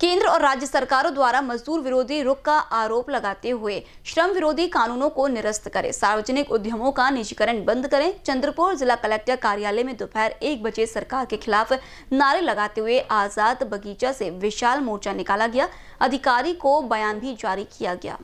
केंद्र और राज्य सरकारों द्वारा मजदूर विरोधी रुख का आरोप लगाते हुए श्रम विरोधी कानूनों को निरस्त करें सार्वजनिक उद्यमों का निजीकरण बंद करें चंद्रपुर जिला कलेक्टर कार्यालय में दोपहर एक बजे सरकार के खिलाफ नारे लगाते हुए आजाद बगीचा से विशाल मोर्चा निकाला गया अधिकारी को बयान भी जारी किया गया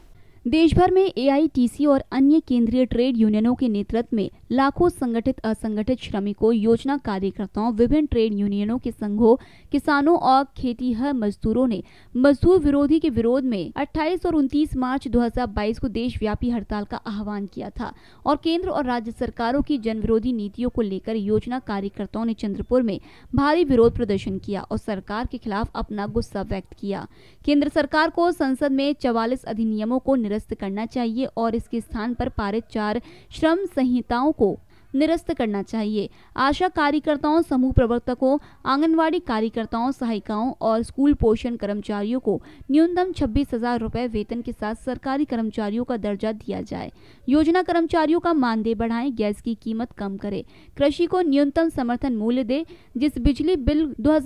देश भर में एआईटीसी और अन्य केंद्रीय ट्रेड यूनियनों के नेतृत्व में लाखों संगठित असंगठित श्रमिकों योजना कार्यकर्ताओं विभिन्न ट्रेड यूनियनों के संघों किसानों और खेतीहर मजदूरों ने मजदूर विरोधी के विरोध में 28 और 29 मार्च 2022 को देशव्यापी हड़ताल का आह्वान किया था और केंद्र और राज्य सरकारों की विरोधी नीतियों को लेकर योजना कार्यकर्ताओं ने चंद्रपुर में भारी विरोध प्रदर्शन किया और सरकार के खिलाफ अपना गुस्सा व्यक्त किया केंद्र सरकार को संसद में चवालीस अधिनियमों को निरस्त करना चाहिए और इसके स्थान पर पारित चार श्रम संहिताओं को निरस्त करना चाहिए आशा कार्यकर्ताओं समूह प्रवर्तकों आंगनवाड़ी कार्यकर्ताओं सहायिकाओं और स्कूल पोषण कर्मचारियों को न्यूनतम छब्बीस हजार रुपए वेतन के साथ सरकारी कर्मचारियों का दर्जा दिया जाए योजना कर्मचारियों का मानदेय बढ़ाए गैस की कीमत कम करे कृषि को न्यूनतम समर्थन मूल्य दे जिस बिजली बिल दो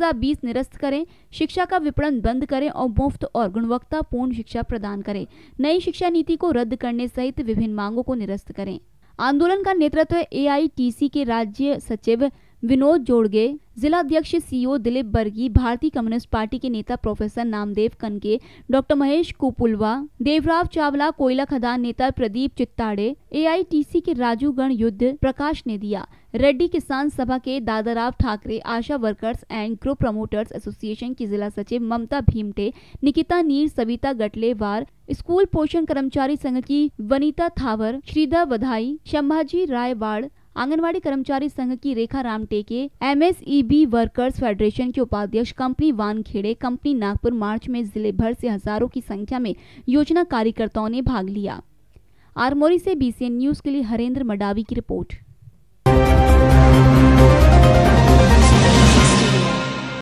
निरस्त करें शिक्षा का विपणन बंद करें और मुफ्त और गुणवत्तापूर्ण शिक्षा प्रदान करें नई शिक्षा नीति को रद्द करने सहित विभिन्न मांगों को निरस्त करें आंदोलन का नेतृत्व एआईटीसी के राज्य सचिव विनोद जोड़गे जिला अध्यक्ष सीईओ दिलीप बर्गी भारतीय कम्युनिस्ट पार्टी के नेता प्रोफेसर नामदेव कनके डॉक्टर महेश कुपुलवा देवराव चावला कोयला खदान नेता प्रदीप चित्ताड़े एआईटीसी के राजू गण युद्ध प्रकाश ने दिया रेड्डी किसान सभा के Dadarao Thackeray ASHA workers and group promoters association की जिला सचिव ममता भीमटे निकिता नीर सविता गटलेवार स्कूल पोषण कर्मचारी संघ की वनीता थावर श्रीधा बधाई शंभाजी रायवाड़ आंगनबाड़ी कर्मचारी संघ की रेखा राम टेके एम वर्कर्स फेडरेशन के उपाध्यक्ष company Wankhede company Nagpur march में जिले भर से हजारों की संख्या में योजना कार्यकर्ताओं ने भाग लिया आरमोरी से बीसीएन न्यूज के लिए हरेंद्र मडावी की रिपोर्ट